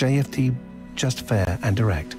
JFT just fair and direct.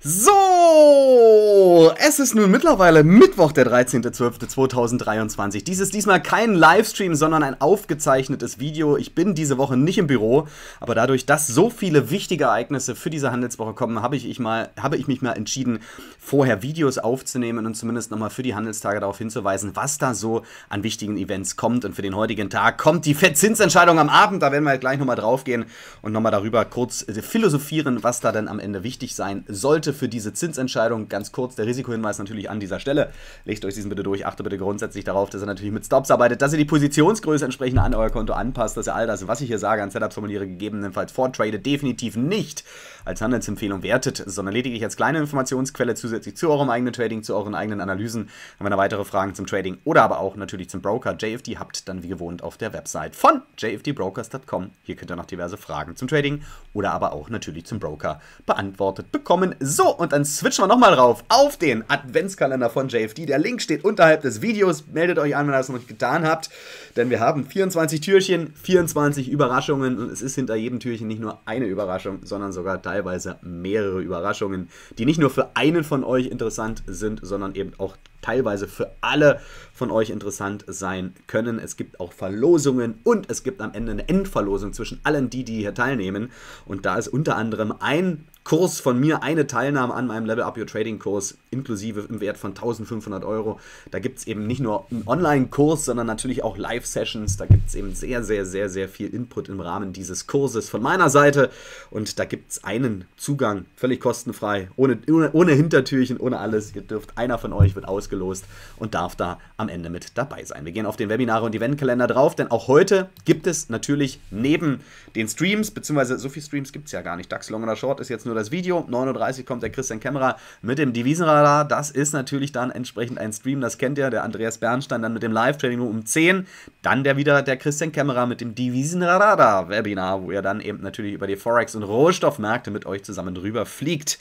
So, es ist nun mittlerweile Mittwoch, der 13.12.2023. Dies ist diesmal kein Livestream, sondern ein aufgezeichnetes Video. Ich bin diese Woche nicht im Büro, aber dadurch, dass so viele wichtige Ereignisse für diese Handelswoche kommen, habe ich, ich, mal, habe ich mich mal entschieden, vorher Videos aufzunehmen und zumindest nochmal für die Handelstage darauf hinzuweisen, was da so an wichtigen Events kommt. Und für den heutigen Tag kommt die FED-Zinsentscheidung am Abend. Da werden wir halt gleich nochmal drauf gehen und nochmal darüber kurz philosophieren, was da denn am Ende wichtig sein sollte für diese Zinsentscheidung ganz kurz der Risikohinweis natürlich an dieser Stelle. Legt euch diesen bitte durch, Achte bitte grundsätzlich darauf, dass ihr natürlich mit Stops arbeitet, dass ihr die Positionsgröße entsprechend an euer Konto anpasst, dass ihr all das, was ich hier sage, an Setups formuliere, gegebenenfalls vortradet, definitiv nicht als Handelsempfehlung wertet, sondern lediglich als kleine Informationsquelle zusätzlich zu eurem eigenen Trading, zu euren eigenen Analysen. Wenn ihr weitere Fragen zum Trading oder aber auch natürlich zum Broker JFD habt, dann wie gewohnt auf der Website von jfdbrokers.com. Hier könnt ihr noch diverse Fragen zum Trading oder aber auch natürlich zum Broker beantwortet bekommen. So, und dann switchen wir nochmal drauf auf den Adventskalender von JFD. Der Link steht unterhalb des Videos. Meldet euch an, wenn ihr das noch nicht getan habt, denn wir haben 24 Türchen, 24 Überraschungen und es ist hinter jedem Türchen nicht nur eine Überraschung, sondern sogar teilweise mehrere Überraschungen, die nicht nur für einen von euch interessant sind, sondern eben auch teilweise für alle von euch interessant sein können. Es gibt auch Verlosungen und es gibt am Ende eine Endverlosung zwischen allen, die, die hier teilnehmen. Und da ist unter anderem ein Kurs von mir, eine Teilnahme an meinem Level Up Your Trading Kurs inklusive im Wert von 1500 Euro. Da gibt es eben nicht nur einen Online-Kurs, sondern natürlich auch Live-Sessions. Da gibt es eben sehr, sehr, sehr, sehr viel Input im Rahmen dieses Kurses von meiner Seite. Und da gibt es einen Zugang, völlig kostenfrei, ohne, ohne, ohne Hintertürchen, ohne alles. Ihr dürft, einer von euch wird ausgelost und darf da am Ende mit dabei sein. Wir gehen auf den Webinare und Eventkalender drauf, denn auch heute gibt es natürlich neben den Streams, beziehungsweise so viele Streams gibt es ja gar nicht. DAX Long oder Short ist jetzt nur das Video. 39 kommt der Christian Kämmerer mit dem Devisenradar Gala, das ist natürlich dann entsprechend ein Stream, das kennt ihr, der Andreas Bernstein dann mit dem Live-Training um 10, dann der wieder der Christian Kämmerer mit dem Devisenradar-Webinar, wo er dann eben natürlich über die Forex- und Rohstoffmärkte mit euch zusammen drüber fliegt.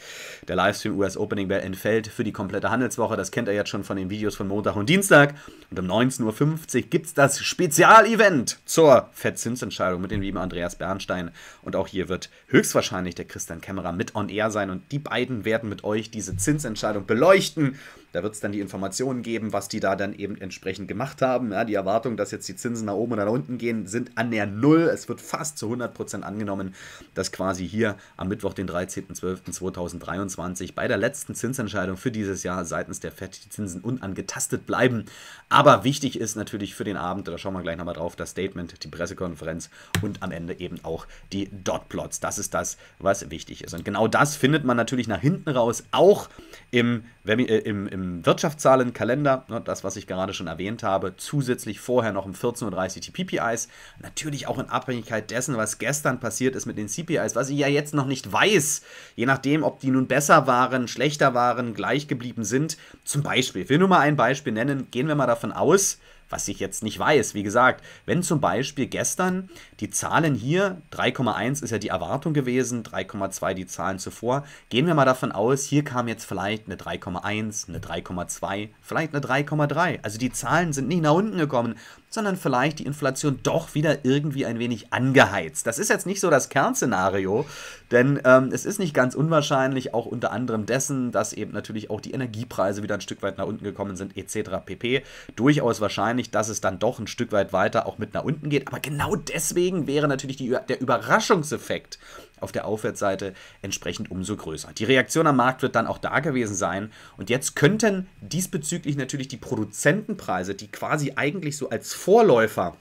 Der Livestream US Opening Bell entfällt für die komplette Handelswoche, das kennt ihr jetzt schon von den Videos von Montag und Dienstag. Und um 19.50 Uhr gibt es das Spezialevent zur Fettzinsentscheidung mit dem lieben Andreas Bernstein. Und auch hier wird höchstwahrscheinlich der Christian Kämmerer mit on air sein und die beiden werden mit euch diese Zinsentscheidung und beleuchten da wird es dann die Informationen geben, was die da dann eben entsprechend gemacht haben. Ja, die Erwartung, dass jetzt die Zinsen nach oben oder nach unten gehen, sind annähernd null. Es wird fast zu 100% Prozent angenommen, dass quasi hier am Mittwoch, den 13.12.2023, bei der letzten Zinsentscheidung für dieses Jahr seitens der FED die Zinsen unangetastet bleiben. Aber wichtig ist natürlich für den Abend, da schauen wir gleich nochmal drauf, das Statement, die Pressekonferenz und am Ende eben auch die Dotplots. Das ist das, was wichtig ist. Und genau das findet man natürlich nach hinten raus auch im, äh, im, im Wirtschaftszahlenkalender, ne, das, was ich gerade schon erwähnt habe, zusätzlich vorher noch um 14.30 Uhr die PPIs. Natürlich auch in Abhängigkeit dessen, was gestern passiert ist mit den CPIs, was ich ja jetzt noch nicht weiß, je nachdem, ob die nun besser waren, schlechter waren, gleich geblieben sind. Zum Beispiel, ich will nur mal ein Beispiel nennen, gehen wir mal davon aus, was ich jetzt nicht weiß. Wie gesagt, wenn zum Beispiel gestern die Zahlen hier, 3,1 ist ja die Erwartung gewesen, 3,2 die Zahlen zuvor, gehen wir mal davon aus, hier kam jetzt vielleicht eine 3,1, eine 3,2, vielleicht eine 3,3. Also die Zahlen sind nicht nach unten gekommen sondern vielleicht die Inflation doch wieder irgendwie ein wenig angeheizt. Das ist jetzt nicht so das Kernszenario, denn ähm, es ist nicht ganz unwahrscheinlich, auch unter anderem dessen, dass eben natürlich auch die Energiepreise wieder ein Stück weit nach unten gekommen sind, etc. pp. Durchaus wahrscheinlich, dass es dann doch ein Stück weit weiter auch mit nach unten geht. Aber genau deswegen wäre natürlich die, der Überraschungseffekt auf der Aufwärtsseite entsprechend umso größer. Die Reaktion am Markt wird dann auch da gewesen sein. Und jetzt könnten diesbezüglich natürlich die Produzentenpreise, die quasi eigentlich so als Vorläufer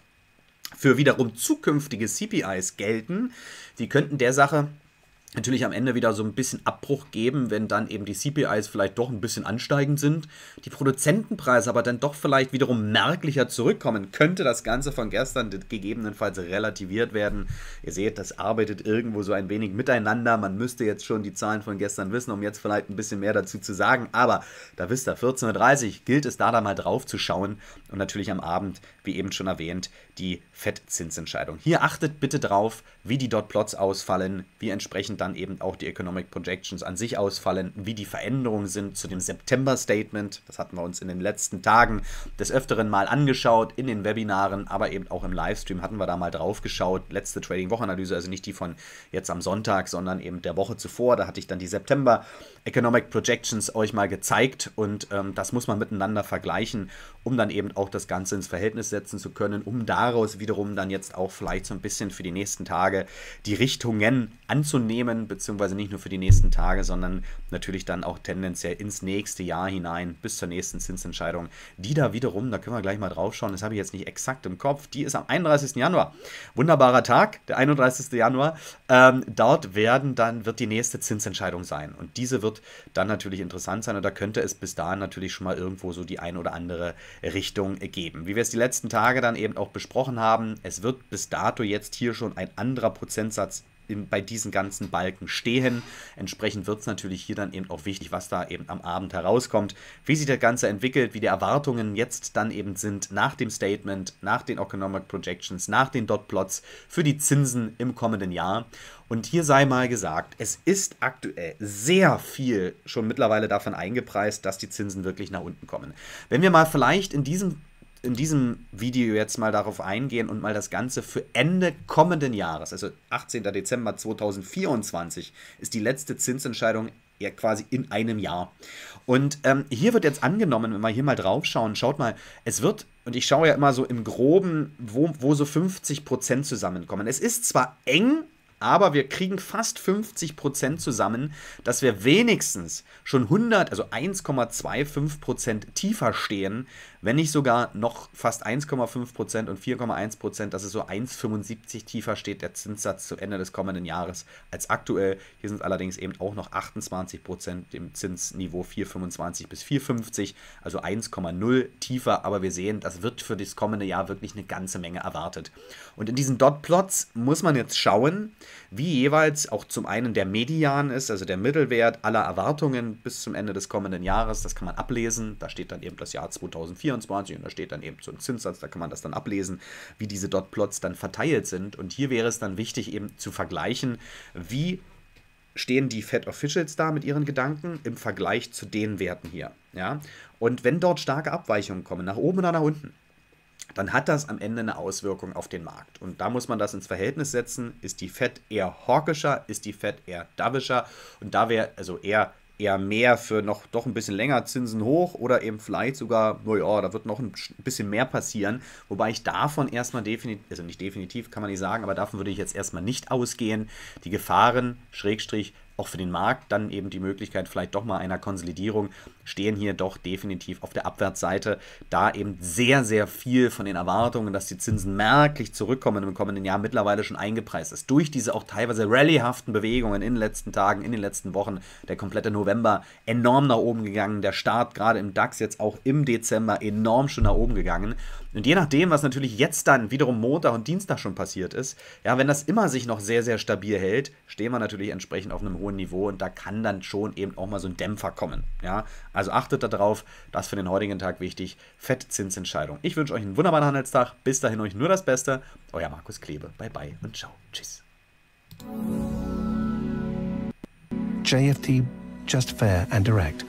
für wiederum zukünftige CPIs gelten, die könnten der Sache natürlich am Ende wieder so ein bisschen Abbruch geben, wenn dann eben die CPIs vielleicht doch ein bisschen ansteigend sind, die Produzentenpreise aber dann doch vielleicht wiederum merklicher zurückkommen, könnte das Ganze von gestern gegebenenfalls relativiert werden. Ihr seht, das arbeitet irgendwo so ein wenig miteinander. Man müsste jetzt schon die Zahlen von gestern wissen, um jetzt vielleicht ein bisschen mehr dazu zu sagen, aber da wisst ihr, 14.30 Uhr gilt es da dann mal drauf zu schauen und natürlich am Abend, wie eben schon erwähnt, die FED-Zinsentscheidung. Hier achtet bitte drauf, wie die Dot-Plots ausfallen, wie entsprechend dann eben auch die Economic Projections an sich ausfallen, wie die Veränderungen sind zu dem September-Statement. Das hatten wir uns in den letzten Tagen des Öfteren mal angeschaut, in den Webinaren, aber eben auch im Livestream hatten wir da mal drauf geschaut. Letzte Trading-Wochenanalyse, also nicht die von jetzt am Sonntag, sondern eben der Woche zuvor. Da hatte ich dann die September-Economic Projections euch mal gezeigt und ähm, das muss man miteinander vergleichen, um dann eben auch das Ganze ins Verhältnis setzen zu können, um daraus wiederum dann jetzt auch vielleicht so ein bisschen für die nächsten Tage die Richtungen anzunehmen nehmen, beziehungsweise nicht nur für die nächsten Tage, sondern natürlich dann auch tendenziell ins nächste Jahr hinein, bis zur nächsten Zinsentscheidung. Die da wiederum, da können wir gleich mal drauf schauen, das habe ich jetzt nicht exakt im Kopf, die ist am 31. Januar. Wunderbarer Tag, der 31. Januar. Ähm, dort werden dann, wird die nächste Zinsentscheidung sein. Und diese wird dann natürlich interessant sein und da könnte es bis dahin natürlich schon mal irgendwo so die ein oder andere Richtung geben. Wie wir es die letzten Tage dann eben auch besprochen haben, es wird bis dato jetzt hier schon ein anderer Prozentsatz in, bei diesen ganzen Balken stehen. Entsprechend wird es natürlich hier dann eben auch wichtig, was da eben am Abend herauskommt, wie sich das Ganze entwickelt, wie die Erwartungen jetzt dann eben sind nach dem Statement, nach den Economic Projections, nach den Dotplots für die Zinsen im kommenden Jahr. Und hier sei mal gesagt, es ist aktuell sehr viel schon mittlerweile davon eingepreist, dass die Zinsen wirklich nach unten kommen. Wenn wir mal vielleicht in diesem in diesem Video jetzt mal darauf eingehen und mal das Ganze für Ende kommenden Jahres, also 18. Dezember 2024, ist die letzte Zinsentscheidung ja quasi in einem Jahr. Und ähm, hier wird jetzt angenommen, wenn wir hier mal drauf schauen, schaut mal, es wird, und ich schaue ja immer so im groben, wo, wo so 50 Prozent zusammenkommen. Es ist zwar eng, aber wir kriegen fast 50 Prozent zusammen, dass wir wenigstens schon 100, also 1,25 Prozent tiefer stehen wenn nicht sogar noch fast 1,5% und 4,1%, dass es so 1,75 tiefer steht, der Zinssatz zu Ende des kommenden Jahres als aktuell. Hier sind allerdings eben auch noch 28% im Zinsniveau 4,25 bis 4,50, also 1,0 tiefer, aber wir sehen, das wird für das kommende Jahr wirklich eine ganze Menge erwartet. Und in diesen Dotplots muss man jetzt schauen, wie jeweils auch zum einen der Median ist, also der Mittelwert aller Erwartungen bis zum Ende des kommenden Jahres, das kann man ablesen, da steht dann eben das Jahr 2024 24 und da steht dann eben so ein Zinssatz, da kann man das dann ablesen, wie diese Dotplots dann verteilt sind. Und hier wäre es dann wichtig eben zu vergleichen, wie stehen die Fed Officials da mit ihren Gedanken im Vergleich zu den Werten hier. Ja? Und wenn dort starke Abweichungen kommen, nach oben oder nach unten, dann hat das am Ende eine Auswirkung auf den Markt. Und da muss man das ins Verhältnis setzen. Ist die Fed eher hawkischer? Ist die Fed eher dovischer? Und da wäre also eher eher mehr für noch doch ein bisschen länger Zinsen hoch oder eben vielleicht sogar, naja, da wird noch ein bisschen mehr passieren. Wobei ich davon erstmal definitiv, also nicht definitiv kann man nicht sagen, aber davon würde ich jetzt erstmal nicht ausgehen. Die Gefahren, Schrägstrich, auch für den Markt dann eben die Möglichkeit vielleicht doch mal einer Konsolidierung, stehen hier doch definitiv auf der Abwärtsseite, da eben sehr, sehr viel von den Erwartungen, dass die Zinsen merklich zurückkommen im kommenden Jahr mittlerweile schon eingepreist ist. Durch diese auch teilweise rallyhaften Bewegungen in den letzten Tagen, in den letzten Wochen, der komplette November enorm nach oben gegangen, der Start gerade im DAX jetzt auch im Dezember enorm schon nach oben gegangen. Und je nachdem, was natürlich jetzt dann wiederum Montag und Dienstag schon passiert ist, ja, wenn das immer sich noch sehr, sehr stabil hält, stehen wir natürlich entsprechend auf einem hohen Niveau und da kann dann schon eben auch mal so ein Dämpfer kommen. Ja? Also achtet darauf, das für den heutigen Tag wichtig. Fettzinsentscheidung. Ich wünsche euch einen wunderbaren Handelstag. Bis dahin euch nur das Beste. Euer Markus Klebe. Bye bye und ciao. Tschüss. JFT, just fair and direct.